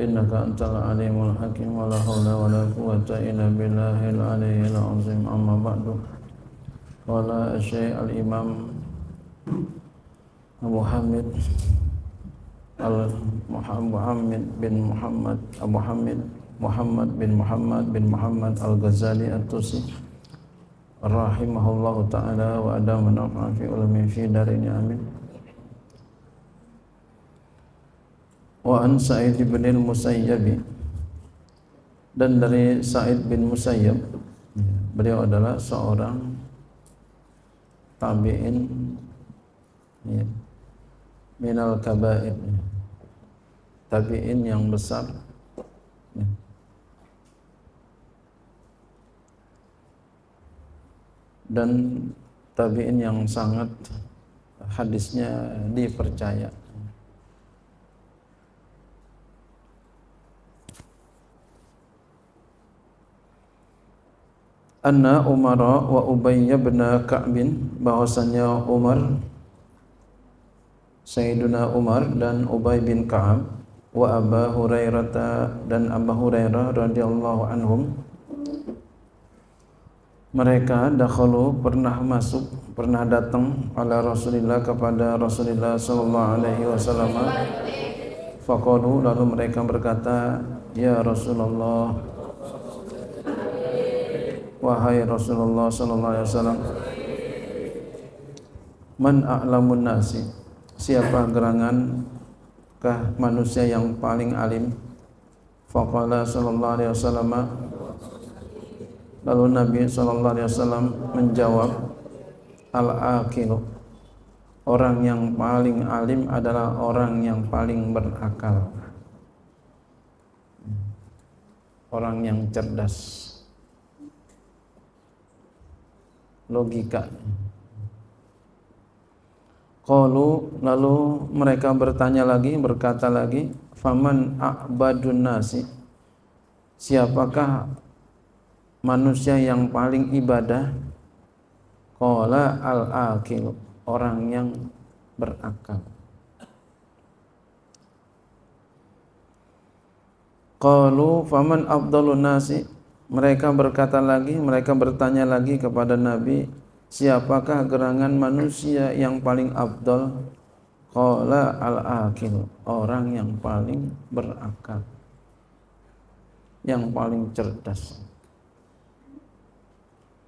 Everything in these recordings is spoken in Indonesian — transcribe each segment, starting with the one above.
innaka antal alimul hakim wa la hawla wa la quwwata illa billahil aliyyil azim amma ba'du wala syai' al imam Muhammad al Muhammad bin Muhammad Abu Hamid Muhammad bin Muhammad bin Muhammad al Ghazali al rahimahullah taala wa adama nafa fi fi darini amin wa an Sa'id bin musayyab dan dari Sa'id bin Musayyab beliau adalah seorang tabi'in ya, minal kabair ya, tabi'in yang besar ya. dan tabi'in yang sangat hadisnya dipercaya anna Umar wa Ubayy bin Ka'b bahwasanya Umar Sayyiduna Umar dan Ubay bin Ka'ab wa Abu Hurairah dan Abu Hurairah radhiyallahu anhum mereka dahulu pernah masuk pernah datang ala Rasulillah kepada Rasulullah sallallahu alaihi wasallam faqalu lalu mereka berkata ya Rasulullah wahai Rasulullah sallallahu alaihi wasallam man a'lamun nasi siapa gerangan kah manusia yang paling alim faqala sallallahu alaihi wasallam lalu Nabi sallallahu alaihi wasallam menjawab al-aqilu orang yang paling alim adalah orang yang paling berakal orang yang cerdas logika. Kalu lalu mereka bertanya lagi, berkata lagi, faman a'badun nasi? Siapakah manusia yang paling ibadah? Kala al akil orang yang berakal. Kalu faman Abdul nasi? Mereka berkata lagi, mereka bertanya lagi kepada Nabi, siapakah gerangan manusia yang paling abdol? Qala al-akil, orang yang paling berakal. Yang paling cerdas.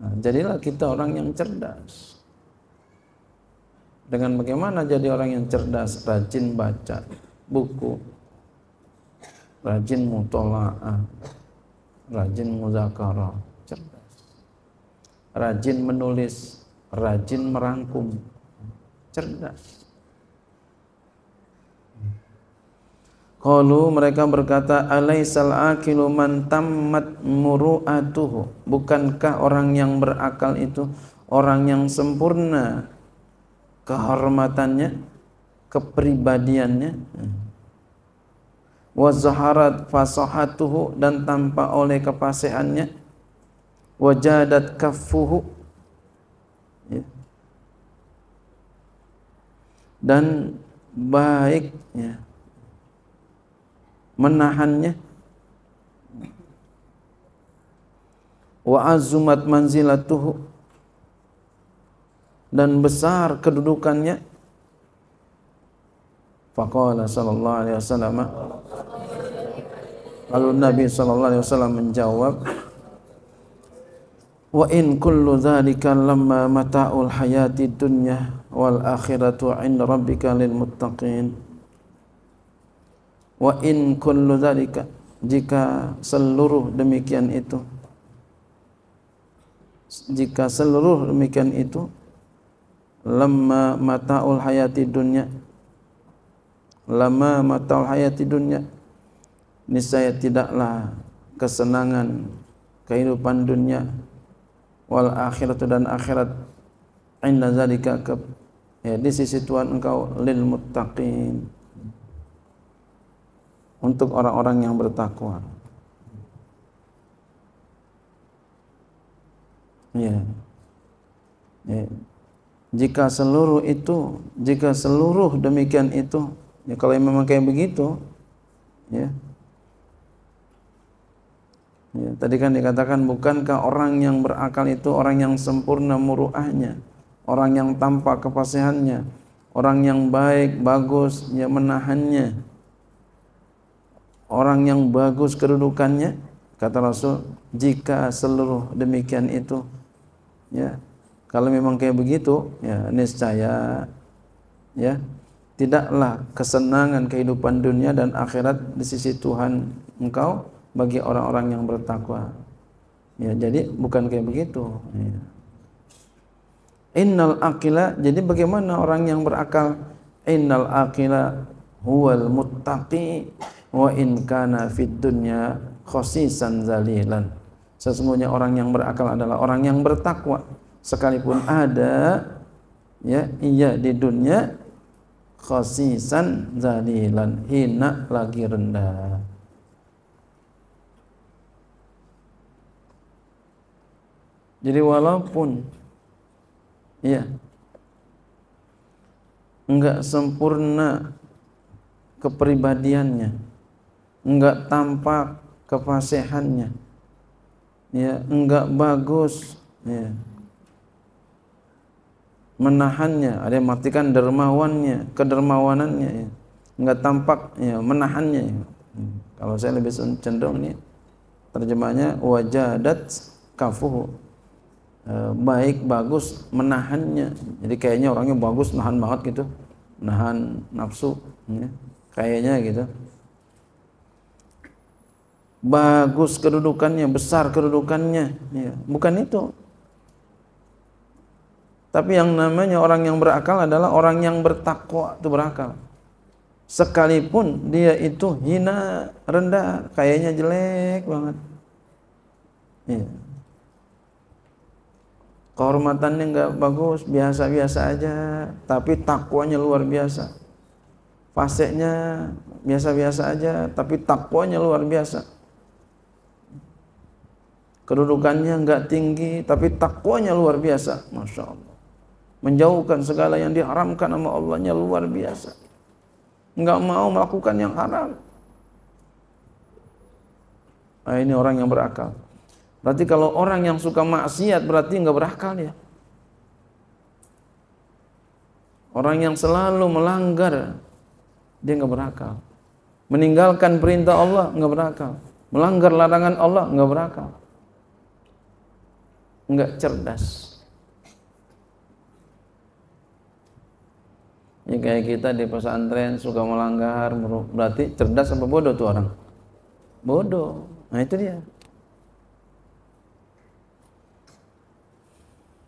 Nah, jadilah kita orang yang cerdas. Dengan bagaimana jadi orang yang cerdas, rajin baca buku, rajin mutola'ah, rajin muzakarah, cerdas. Rajin menulis, rajin merangkum, cerdas. Kalau mereka berkata alaisal akilu man tammat muru'atuhu bukankah orang yang berakal itu orang yang sempurna kehormatannya kepribadiannya hmm. wazharat fasahatuhu dan tanpa oleh kepasihannya wajadat kaffuhu ya. dan baik ya. menahannya wa azumat manzilatuhu dan besar kedudukannya Faqala sallallahu alaihi wasallam Lalu Nabi sallallahu alaihi wasallam menjawab Wa in kullu dhalika lamma mata'ul hayati dunya wal akhiratu 'inda rabbika lil muttaqin Wa in kullu dhalika jika seluruh demikian itu jika seluruh demikian itu lemma mataul hayati dunya lama matau hayati dunia ni saya tidaklah kesenangan kehidupan dunia wal akhiratu dan akhirat inna zalika ke ya, di sisi Tuhan engkau lil muttaqin untuk orang-orang yang bertakwa ya. ya. jika seluruh itu jika seluruh demikian itu ya kalau memang kayak begitu ya Ya, tadi kan dikatakan bukankah orang yang berakal itu orang yang sempurna muruahnya, orang yang tampak kepasihannya, orang yang baik, bagus, ya menahannya, orang yang bagus kedudukannya, kata Rasul, jika seluruh demikian itu, ya kalau memang kayak begitu, ya niscaya, ya tidaklah kesenangan kehidupan dunia dan akhirat di sisi Tuhan engkau bagi orang-orang yang bertakwa. Ya, jadi bukan kayak begitu. Ya. Innal aqila, jadi bagaimana orang yang berakal? Innal aqila huwal muttaqi wa in kana fid dunya khosisan zalilan. Sesungguhnya orang yang berakal adalah orang yang bertakwa sekalipun ada ya iya di dunia khasisan zalilan hina lagi rendah jadi walaupun ya enggak sempurna kepribadiannya enggak tampak kefasihannya ya enggak bagus ya menahannya, ada yang matikan dermawannya, kedermawanannya, ya. nggak tampak ya, menahannya. Ya. Hmm. Kalau saya lebih cenderung ini terjemahnya wajadat kafuhu e, baik bagus menahannya. Jadi kayaknya orangnya bagus nahan banget gitu, nahan nafsu, ya. kayaknya gitu. Bagus kedudukannya, besar kedudukannya, ya. bukan itu tapi yang namanya orang yang berakal adalah orang yang bertakwa itu berakal. Sekalipun dia itu hina, rendah, kayaknya jelek banget. Ya. Kehormatannya nggak bagus, biasa-biasa aja, tapi takwanya luar biasa. Fasenya biasa-biasa aja, tapi takwanya luar biasa. Kedudukannya nggak tinggi, tapi takwanya luar biasa, masya Allah menjauhkan segala yang diharamkan sama Allahnya luar biasa. Enggak mau melakukan yang haram. Nah, ini orang yang berakal. Berarti kalau orang yang suka maksiat berarti enggak berakal ya. Orang yang selalu melanggar dia enggak berakal. Meninggalkan perintah Allah enggak berakal. Melanggar larangan Allah enggak berakal. Enggak cerdas. ya kayak kita di pesantren suka melanggar berarti cerdas apa bodoh tuh orang bodoh nah itu dia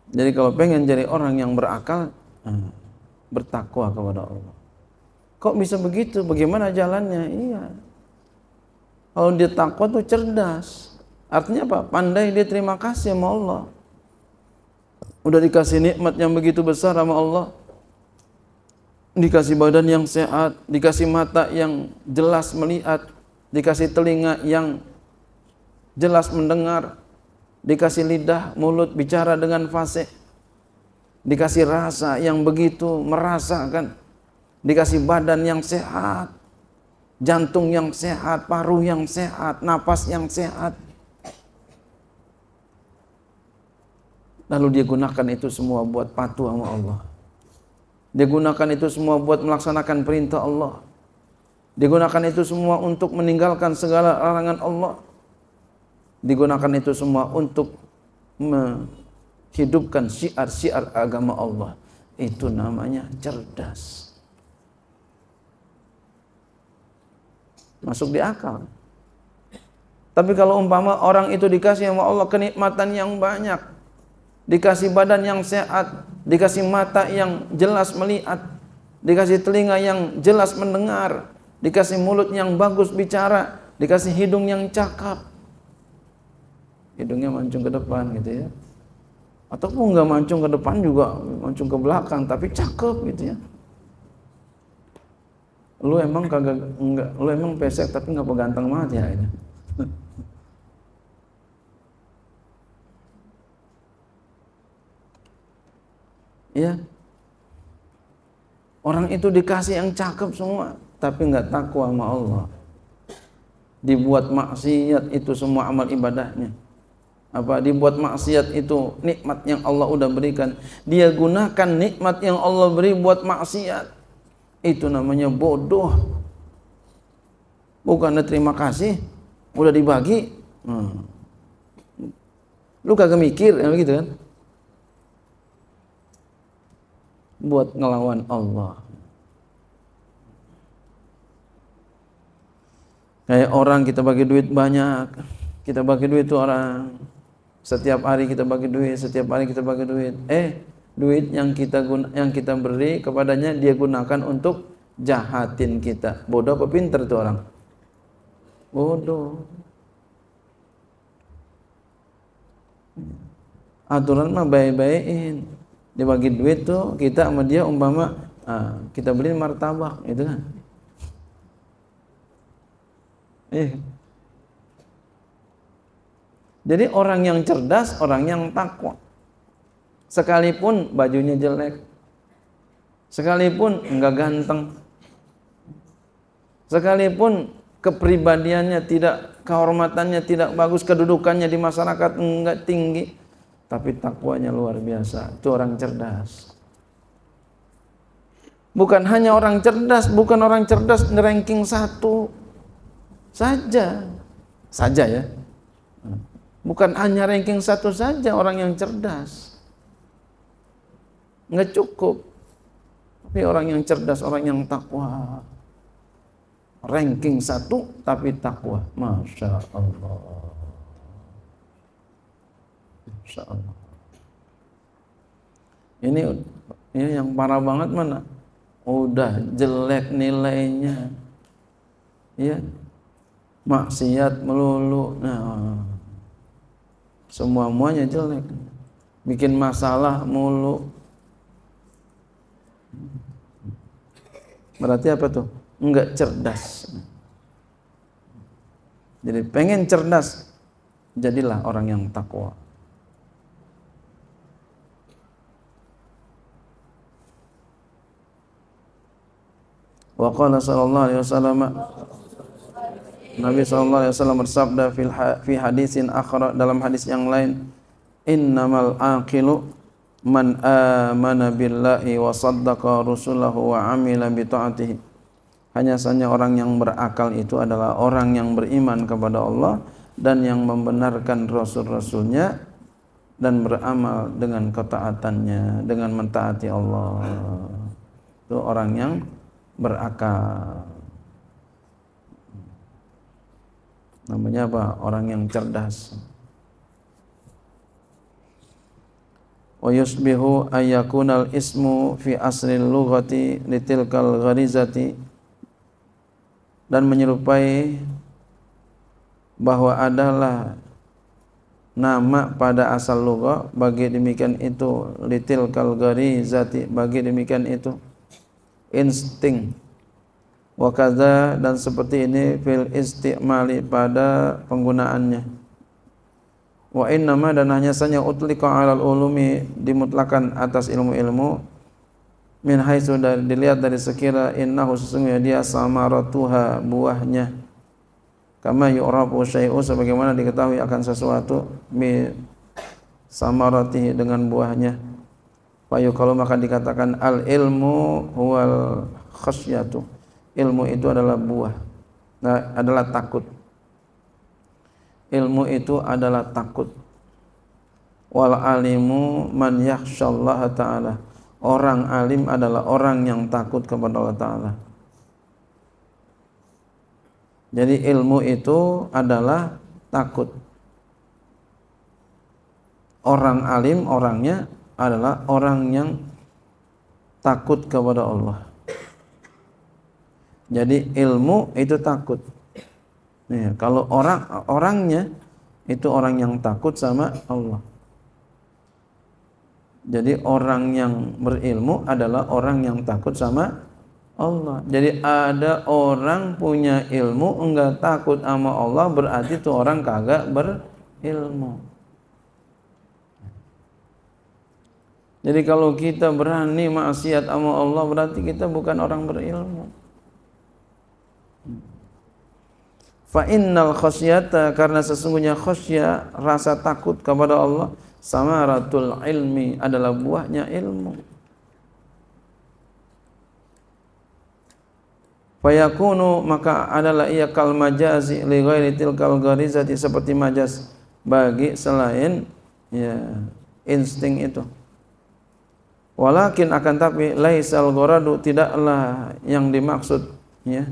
jadi kalau pengen jadi orang yang berakal eh, bertakwa kepada Allah kok bisa begitu bagaimana jalannya iya kalau dia takwa tuh cerdas artinya apa pandai dia terima kasih sama Allah udah dikasih nikmat yang begitu besar sama Allah dikasih badan yang sehat, dikasih mata yang jelas melihat, dikasih telinga yang jelas mendengar, dikasih lidah, mulut bicara dengan fasih, dikasih rasa yang begitu merasakan, dikasih badan yang sehat, jantung yang sehat, paru yang sehat, napas yang sehat. Lalu dia gunakan itu semua buat patuh sama Allah. Digunakan itu semua buat melaksanakan perintah Allah. Digunakan itu semua untuk meninggalkan segala larangan Allah. Digunakan itu semua untuk menghidupkan syiar-syiar agama Allah. Itu namanya cerdas. Masuk di akal. Tapi kalau umpama orang itu dikasih sama Allah kenikmatan yang banyak, dikasih badan yang sehat, dikasih mata yang jelas melihat, dikasih telinga yang jelas mendengar, dikasih mulut yang bagus bicara, dikasih hidung yang cakap. Hidungnya mancung ke depan gitu ya. Ataupun nggak mancung ke depan juga, mancung ke belakang tapi cakep gitu ya. Lu emang kagak enggak, lu emang pesek tapi nggak peganteng banget ya ini. ya orang itu dikasih yang cakep semua tapi nggak takwa sama Allah dibuat maksiat itu semua amal ibadahnya apa dibuat maksiat itu nikmat yang Allah udah berikan dia gunakan nikmat yang Allah beri buat maksiat itu namanya bodoh bukan terima kasih udah dibagi hmm. lu kagak mikir ya begitu kan buat ngelawan Allah. Kayak orang kita bagi duit banyak, kita bagi duit tuh orang. Setiap hari kita bagi duit, setiap hari kita bagi duit. Eh, duit yang kita guna, yang kita beri kepadanya dia gunakan untuk jahatin kita. Bodoh apa pinter tuh orang? Bodoh. Aturan mah baik-baikin. Dibagi duit tuh kita sama dia umpama uh, kita beli martabak itu kan eh. jadi orang yang cerdas orang yang takwa sekalipun bajunya jelek sekalipun enggak ganteng sekalipun kepribadiannya tidak kehormatannya tidak bagus kedudukannya di masyarakat enggak tinggi tapi takwanya luar biasa. Itu orang cerdas. Bukan hanya orang cerdas, bukan orang cerdas ranking satu saja, saja ya. Bukan hanya ranking satu saja orang yang cerdas. Nggak cukup. Tapi orang yang cerdas, orang yang takwa. Ranking satu tapi takwa. Masya Allah. Insyaallah. Ini, ini yang parah banget mana? Udah jelek nilainya. Ya. Maksiat melulu. Nah, semua-muanya jelek. Bikin masalah mulu. Berarti apa tuh? Enggak cerdas. Jadi pengen cerdas, jadilah orang yang takwa. Wa qala sallallahu alaihi wasallam Nabi sallallahu alaihi wasallam bersabda fil fi hadisin akhra dalam hadis yang lain innamal aqilu man amana billahi wa saddaqa rusulahu wa amila bi taatihi hanya saja orang yang berakal itu adalah orang yang beriman kepada Allah dan yang membenarkan rasul-rasulnya dan beramal dengan ketaatannya dengan mentaati Allah itu orang yang berakal namanya apa orang yang cerdas wa yusbihu ayakunal ismu fi asri lughati litilkal gharizati dan menyerupai bahwa adalah nama pada asal lughah bagi demikian itu litilkal gharizati bagi demikian itu insting wakada dan seperti ini fil istimali pada penggunaannya wa innama dan hanya saja utliqa alal ulumi dimutlakan atas ilmu-ilmu min haitsu dilihat dari sekira innahu sesungguhnya dia samaratuha buahnya kama yu'rafu syai'u sebagaimana diketahui akan sesuatu mi samaratihi dengan buahnya ayo kalau maka dikatakan al ilmu wal khasyatu. Ilmu itu adalah buah. Nah, adalah takut. Ilmu itu adalah takut. Wal alimu man yakhsyallah ta'ala. Orang alim adalah orang yang takut kepada Allah Ta'ala. Jadi ilmu itu adalah takut. Orang alim orangnya adalah orang yang takut kepada Allah. Jadi ilmu itu takut. Nih, kalau orang orangnya itu orang yang takut sama Allah. Jadi orang yang berilmu adalah orang yang takut sama Allah. Jadi ada orang punya ilmu enggak takut sama Allah berarti itu orang kagak berilmu. Jadi kalau kita berani maksiat sama Allah berarti kita bukan orang berilmu. Fa innal khasyata karena sesungguhnya khasya rasa takut kepada Allah sama ratul ilmi adalah buahnya ilmu. Fayakunu maka adalah ia kal majazi li ghairi tilkal gharizati seperti majaz bagi selain ya insting itu. Walakin akan tapi laisal ghoradu tidaklah yang dimaksud ya.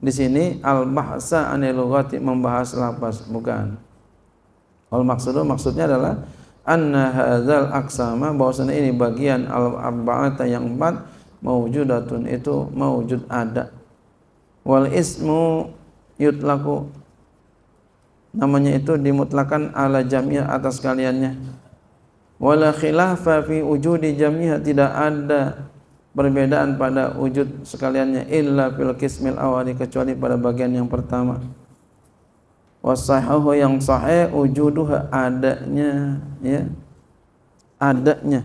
Di sini al bahasa anil lughati membahas lapas bukan. Al maksudnya maksudnya adalah anna hadzal aksama bahwasanya ini bagian al arba'ata yang empat mawjudatun itu mewujud ada. Wal ismu yutlaku namanya itu dimutlakan ala jamia atas kaliannya wala khilafa fi wujudi jamiha tidak ada perbedaan pada wujud sekaliannya illa fil kismil awali kecuali pada bagian yang pertama wasahahu yang sahih wujuduha adanya ya adanya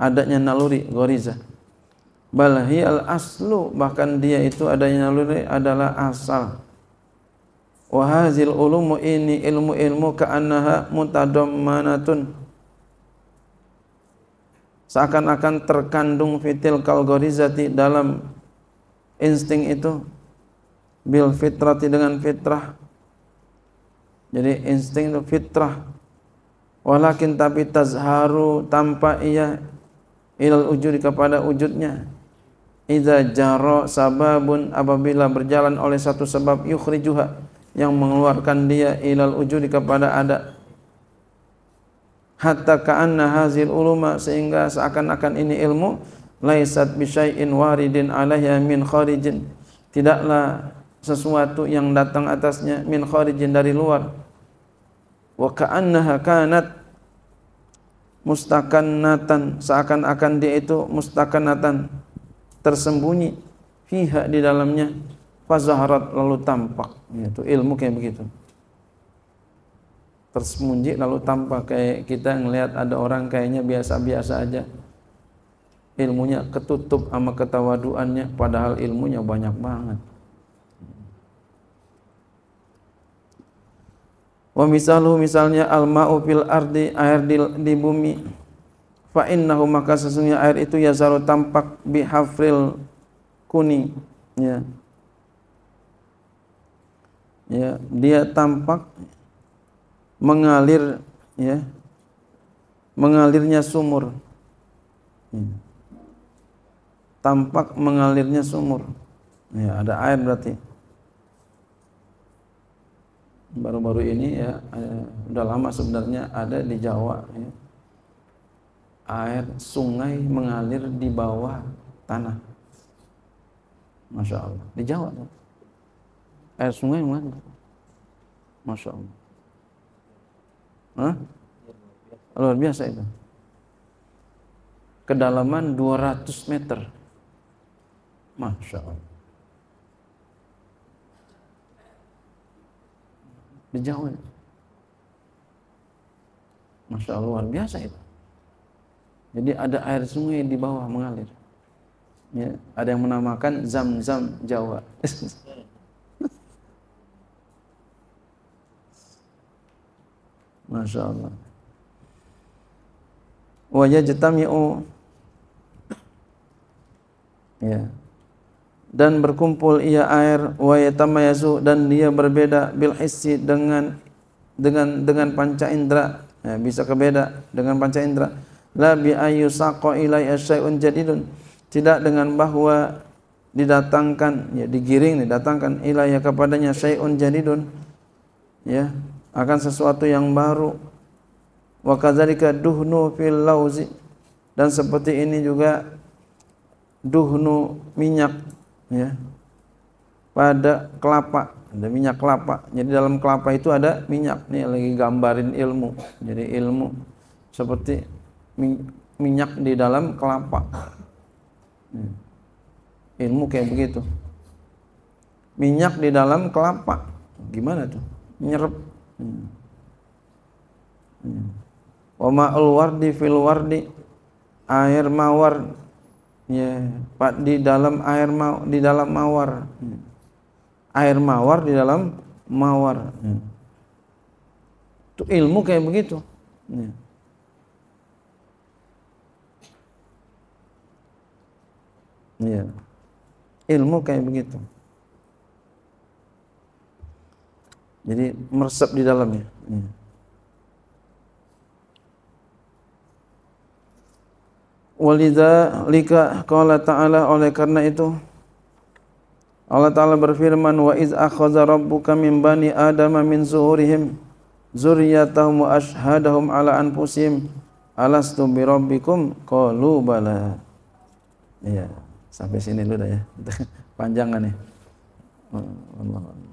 adanya naluri goriza balahi al aslu bahkan dia itu adanya naluri adalah asal wahazil ulumu ini ilmu-ilmu ka'annaha mutadammanatun seakan-akan terkandung fitil kalgorizati dalam insting itu bil fitrati dengan fitrah jadi insting itu fitrah walakin tapi tazharu tanpa ia ilal ujud kepada wujudnya Iza jaro sababun apabila berjalan oleh satu sebab yukhrijuha yang mengeluarkan dia ilal ujud kepada ada hatta ka'anna hazil uluma sehingga seakan-akan ini ilmu laisat bisyai'in waridin alaiha min kharijin tidaklah sesuatu yang datang atasnya min kharijin dari luar wa ka'annaha kanat mustakanatan seakan-akan dia itu mustakanatan tersembunyi fiha di dalamnya fazaharat lalu tampak itu ilmu kayak begitu tersembunyi lalu tanpa kayak kita ngelihat ada orang kayaknya biasa-biasa aja ilmunya ketutup sama ketawaduannya padahal ilmunya banyak banget wa misaluhu misalnya al ma'u fil ardi air di, di bumi fa innahu maka sesungguhnya air itu yazalu tampak hafril kuning ya ya dia tampak mengalir ya mengalirnya sumur ya. tampak mengalirnya sumur ya ada air berarti baru-baru ini ya ada, udah lama sebenarnya ada di Jawa ya. air sungai mengalir di bawah tanah masya Allah di Jawa air sungai mengalir masya Allah Hah? Luar biasa itu. Kedalaman 200 meter. Masya Allah. Di Jawa Masya Allah, luar biasa itu. Jadi ada air sungai di bawah mengalir. Ya, ada yang menamakan zam-zam Jawa. Masya Allah. Wa yajtami'u oh. ya dan berkumpul ia air wa dan dia berbeda bil dengan dengan dengan panca indera ya, bisa kebeda dengan panca indera labi ayusako ilai asyai'un jadidun tidak dengan bahwa didatangkan ya digiring didatangkan ilaiya kepadanya syai'un jadidun ya akan sesuatu yang baru wa kadzalika duhnu fil lauzi dan seperti ini juga duhnu minyak ya pada kelapa ada minyak kelapa jadi dalam kelapa itu ada minyak nih lagi gambarin ilmu jadi ilmu seperti minyak di dalam kelapa hmm. ilmu kayak begitu minyak di dalam kelapa gimana tuh nyerep Hmm. wa ma'ul wardi fil wardi air mawar ya pak di dalam air ma di dalam mawar hmm. air mawar di dalam mawar hmm. itu ilmu kayak begitu ya. ya. ilmu kayak begitu Jadi meresap di dalamnya. Iya. Walidha lika qala ta'ala oleh karena itu Allah Ta'ala berfirman wa iz akhadha rabbuka min bani adama min zuhurihim zurriyatahum wa ashhadahum ala anfusihim alastu bi rabbikum qalu bala ya sampai sini dulu dah ya panjangan nih ya? oh, Allah